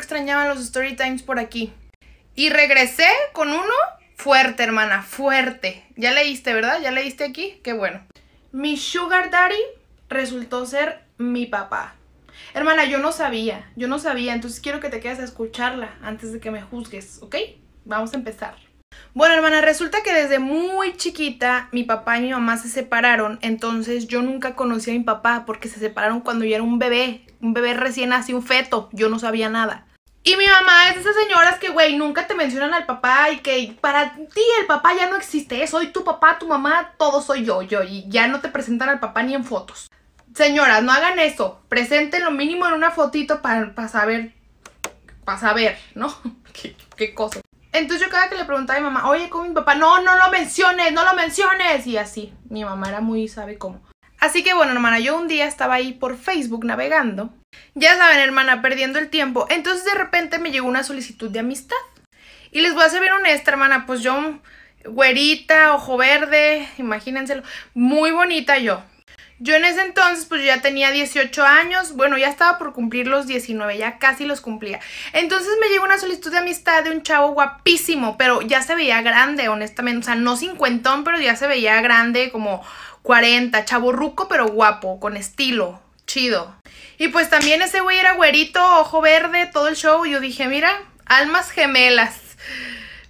extrañaba los story times por aquí. Y regresé con uno fuerte, hermana, fuerte. Ya leíste, ¿verdad? Ya leíste aquí. Qué bueno. Mi sugar daddy resultó ser mi papá. Hermana, yo no sabía, yo no sabía, entonces quiero que te quedes a escucharla antes de que me juzgues, ¿ok? Vamos a empezar. Bueno, hermana, resulta que desde muy chiquita mi papá y mi mamá se separaron, entonces yo nunca conocí a mi papá porque se separaron cuando yo era un bebé, un bebé recién nacido, un feto, yo no sabía nada. Y mi mamá es de esas señoras que, güey, nunca te mencionan al papá y que para ti el papá ya no existe. Soy tu papá, tu mamá, todo soy yo, yo. Y ya no te presentan al papá ni en fotos. Señoras, no hagan eso. Presenten lo mínimo en una fotito para, para saber, para saber, ¿no? ¿Qué, cosa. Entonces yo cada que le preguntaba a mi mamá, oye, ¿cómo mi papá? No, no lo menciones, no lo menciones. Y así, mi mamá era muy, ¿sabe cómo? Así que bueno, hermana, yo un día estaba ahí por Facebook navegando. Ya saben, hermana, perdiendo el tiempo. Entonces de repente me llegó una solicitud de amistad. Y les voy a ser bien honesta, hermana, pues yo, güerita, ojo verde, imagínenselo, muy bonita yo. Yo en ese entonces, pues yo ya tenía 18 años, bueno, ya estaba por cumplir los 19, ya casi los cumplía. Entonces me llegó una solicitud de amistad de un chavo guapísimo, pero ya se veía grande, honestamente, o sea, no cincuentón, pero ya se veía grande, como 40, chaborruco pero guapo, con estilo, chido. Y pues también ese güey era güerito, ojo verde, todo el show. Yo dije, mira, almas gemelas.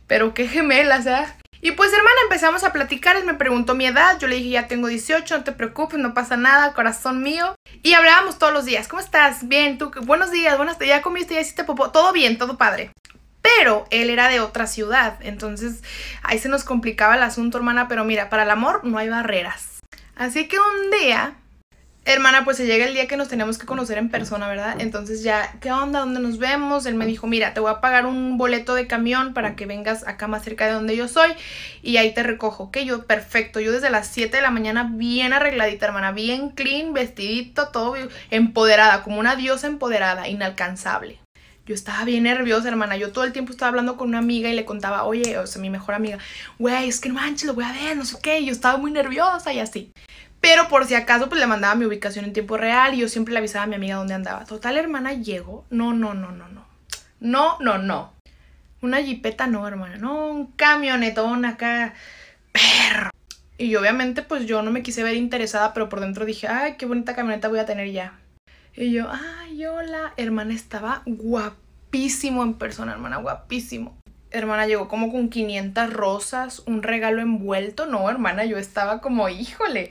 Pero qué gemelas, ¿eh? Y pues hermana, empezamos a platicar, él me preguntó mi edad, yo le dije, ya tengo 18, no te preocupes, no pasa nada, corazón mío. Y hablábamos todos los días, ¿cómo estás? Bien, tú, buenos días, buenas, ya comiste, ya hiciste popó, todo bien, todo padre. Pero él era de otra ciudad, entonces ahí se nos complicaba el asunto, hermana, pero mira, para el amor no hay barreras. Así que un día, hermana, pues se llega el día que nos tenemos que conocer en persona, ¿verdad? Entonces ya, ¿qué onda? ¿Dónde nos vemos? Él me dijo, mira, te voy a pagar un boleto de camión para que vengas acá más cerca de donde yo soy y ahí te recojo, ¿ok? Yo, perfecto, yo desde las 7 de la mañana bien arregladita, hermana, bien clean, vestidito, todo empoderada, como una diosa empoderada, inalcanzable. Yo estaba bien nerviosa, hermana. Yo todo el tiempo estaba hablando con una amiga y le contaba, oye, o sea, mi mejor amiga, güey, es que no manches, lo voy a ver, no sé qué. yo estaba muy nerviosa y así. Pero por si acaso, pues le mandaba mi ubicación en tiempo real y yo siempre le avisaba a mi amiga dónde andaba. Total, hermana, llegó No, no, no, no, no. No, no, no. Una jipeta no, hermana. No, un camionetón acá. Perro. Y obviamente, pues yo no me quise ver interesada, pero por dentro dije, ay, qué bonita camioneta voy a tener ya. Y yo, ay, hola. Hermana, estaba guapísimo en persona, hermana, guapísimo. Hermana, llegó como con 500 rosas, un regalo envuelto. No, hermana, yo estaba como, híjole.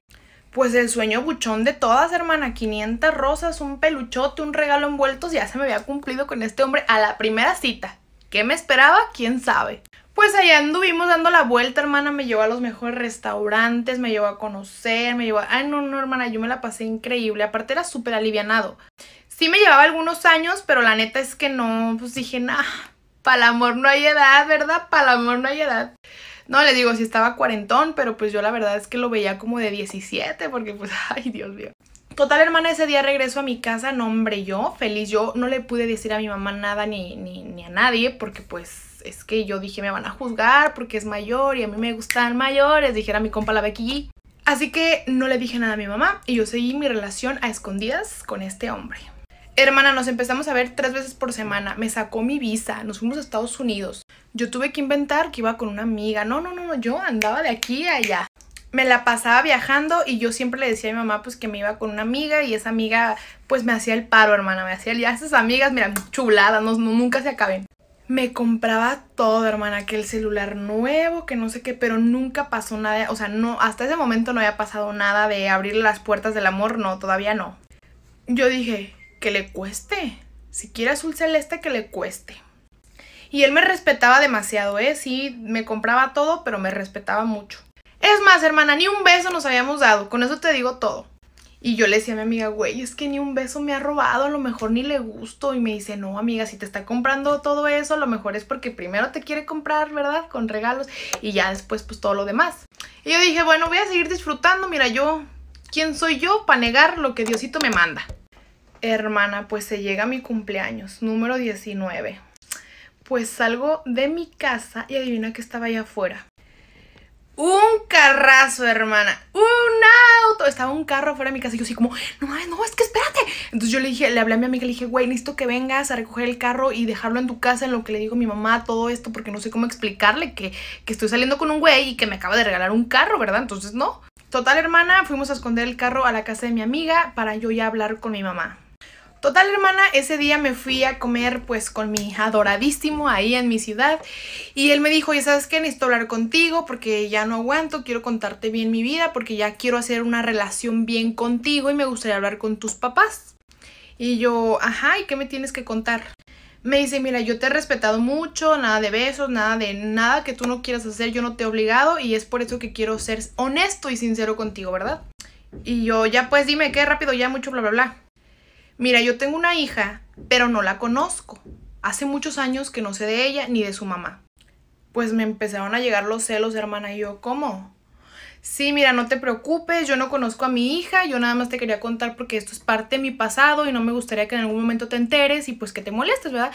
Pues el sueño buchón de todas, hermana. 500 rosas, un peluchote, un regalo envueltos, ya se me había cumplido con este hombre a la primera cita. ¿Qué me esperaba? ¿Quién sabe? Pues allá anduvimos dando la vuelta, hermana, me llevó a los mejores restaurantes, me llevó a conocer, me llevó a... Ay, no, no, hermana, yo me la pasé increíble, aparte era súper alivianado. Sí me llevaba algunos años, pero la neta es que no, pues dije, nah, para amor no hay edad, ¿verdad? Para amor no hay edad. No, le digo, si estaba cuarentón, pero pues yo la verdad es que lo veía como de 17, porque pues, ay, Dios mío. Total, hermana, ese día regreso a mi casa, nombre yo, feliz, yo no le pude decir a mi mamá nada ni, ni, a nadie, porque pues es que yo dije me van a juzgar porque es mayor y a mí me gustan mayores, dijera mi compa la Becky Así que no le dije nada a mi mamá y yo seguí mi relación a escondidas con este hombre. Hermana, nos empezamos a ver tres veces por semana, me sacó mi visa, nos fuimos a Estados Unidos, yo tuve que inventar que iba con una amiga. No, no, no, no, yo andaba de aquí a allá. Me la pasaba viajando y yo siempre le decía a mi mamá pues que me iba con una amiga y esa amiga pues me hacía el paro, hermana, me hacía el... Ya esas amigas, mira, chuladas, no, no, nunca se acaben. Me compraba todo, hermana, que el celular nuevo, que no sé qué, pero nunca pasó nada, o sea, no, hasta ese momento no había pasado nada de abrir las puertas del amor, no, todavía no. Yo dije, que le cueste, si quiere azul celeste, que le cueste. Y él me respetaba demasiado, ¿eh? Sí, me compraba todo, pero me respetaba mucho. Es más, hermana, ni un beso nos habíamos dado, con eso te digo todo. Y yo le decía a mi amiga, güey, es que ni un beso me ha robado, a lo mejor ni le gusto. Y me dice, no, amiga, si te está comprando todo eso, a lo mejor es porque primero te quiere comprar, ¿verdad? Con regalos y ya después, pues todo lo demás. Y yo dije, bueno, voy a seguir disfrutando, mira, yo, ¿quién soy yo para negar lo que Diosito me manda? Hermana, pues se llega mi cumpleaños, número 19 pues salgo de mi casa y adivina que estaba allá afuera. Un carrazo, hermana. Un auto. Estaba un carro afuera de mi casa. Y yo así como, no no, es que espérate. Entonces yo le dije, le hablé a mi amiga, le dije, güey, listo que vengas a recoger el carro y dejarlo en tu casa, en lo que le digo a mi mamá, todo esto, porque no sé cómo explicarle que, que estoy saliendo con un güey y que me acaba de regalar un carro, ¿verdad? Entonces no. Total, hermana, fuimos a esconder el carro a la casa de mi amiga para yo ya hablar con mi mamá. Total hermana, ese día me fui a comer pues con mi adoradísimo ahí en mi ciudad y él me dijo, ¿y sabes qué, necesito hablar contigo porque ya no aguanto, quiero contarte bien mi vida porque ya quiero hacer una relación bien contigo y me gustaría hablar con tus papás. Y yo, ajá, ¿y qué me tienes que contar? Me dice, mira, yo te he respetado mucho, nada de besos, nada de nada que tú no quieras hacer, yo no te he obligado y es por eso que quiero ser honesto y sincero contigo, ¿verdad? Y yo, ya pues dime qué rápido, ya mucho, bla, bla, bla. Mira, yo tengo una hija, pero no la conozco. Hace muchos años que no sé de ella ni de su mamá. Pues me empezaron a llegar los celos, hermana, y yo, ¿cómo? Sí, mira, no te preocupes, yo no conozco a mi hija, yo nada más te quería contar porque esto es parte de mi pasado y no me gustaría que en algún momento te enteres y pues que te molestes, ¿verdad?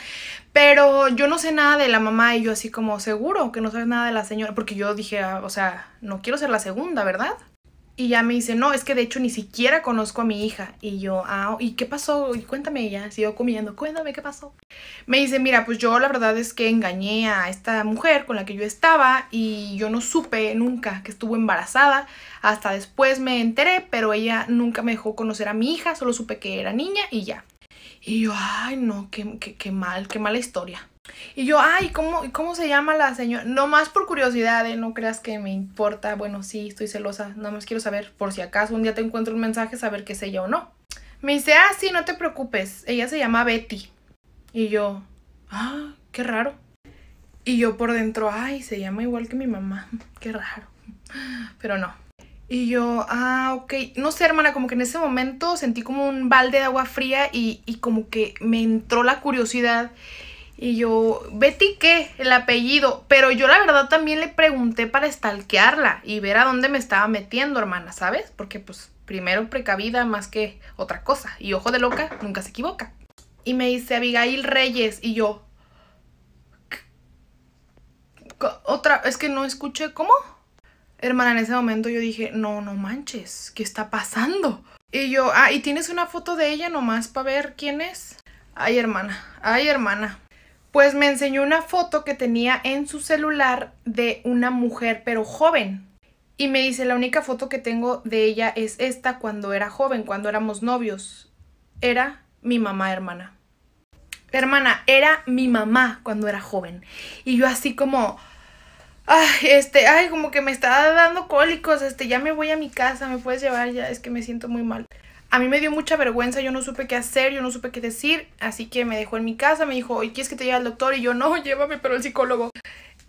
Pero yo no sé nada de la mamá y yo así como seguro que no sabes nada de la señora, porque yo dije, ah, o sea, no quiero ser la segunda, ¿verdad? Y ya me dice, no, es que de hecho ni siquiera conozco a mi hija. Y yo, ah, ¿y qué pasó? Y cuéntame ella, sigo comiendo, cuéntame qué pasó. Me dice, mira, pues yo la verdad es que engañé a esta mujer con la que yo estaba y yo no supe nunca que estuvo embarazada. Hasta después me enteré, pero ella nunca me dejó conocer a mi hija, solo supe que era niña y ya. Y yo, ay, no, qué mal, qué mala historia. Y yo, ay, ¿cómo, ¿cómo se llama la señora? no más por curiosidad, ¿eh? no creas que me importa. Bueno, sí, estoy celosa. Nada más quiero saber, por si acaso un día te encuentro un mensaje, saber qué es ella o no. Me dice, ah, sí, no te preocupes. Ella se llama Betty. Y yo, ah, qué raro. Y yo por dentro, ay, se llama igual que mi mamá. Qué raro. Pero no. Y yo, ah, ok. No sé, hermana, como que en ese momento sentí como un balde de agua fría y, y como que me entró la curiosidad y yo, Betty, ¿qué? El apellido. Pero yo la verdad también le pregunté para estalquearla y ver a dónde me estaba metiendo, hermana, ¿sabes? Porque pues primero precavida más que otra cosa. Y ojo de loca, nunca se equivoca. Y me dice Abigail Reyes y yo... Otra, es que no escuché, ¿cómo? Hermana, en ese momento yo dije, no, no manches, ¿qué está pasando? Y yo, ah, ¿y tienes una foto de ella nomás para ver quién es? Ay, hermana, ay, hermana, pues me enseñó una foto que tenía en su celular de una mujer pero joven. Y me dice, la única foto que tengo de ella es esta cuando era joven, cuando éramos novios. Era mi mamá hermana. Hermana, era mi mamá cuando era joven. Y yo así como, ay, este, ay, como que me está dando cólicos, este, ya me voy a mi casa, me puedes llevar ya, es que me siento muy mal. A mí me dio mucha vergüenza, yo no supe qué hacer, yo no supe qué decir, así que me dejó en mi casa, me dijo, ¿y quieres que te lleve al doctor? Y yo, no, llévame, pero el psicólogo.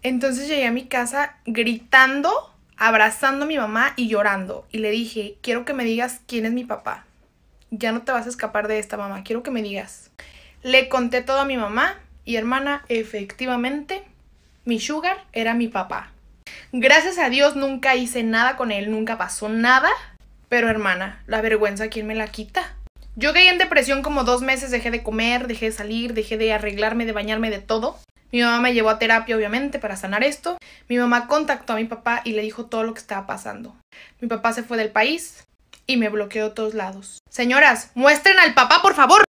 Entonces llegué a mi casa gritando, abrazando a mi mamá y llorando. Y le dije, quiero que me digas quién es mi papá. Ya no te vas a escapar de esta mamá, quiero que me digas. Le conté todo a mi mamá y hermana, efectivamente, mi sugar era mi papá. Gracias a Dios nunca hice nada con él, nunca pasó nada. Pero hermana, la vergüenza, ¿quién me la quita? Yo caí en depresión como dos meses, dejé de comer, dejé de salir, dejé de arreglarme, de bañarme, de todo. Mi mamá me llevó a terapia, obviamente, para sanar esto. Mi mamá contactó a mi papá y le dijo todo lo que estaba pasando. Mi papá se fue del país y me bloqueó de todos lados. Señoras, muestren al papá, por favor.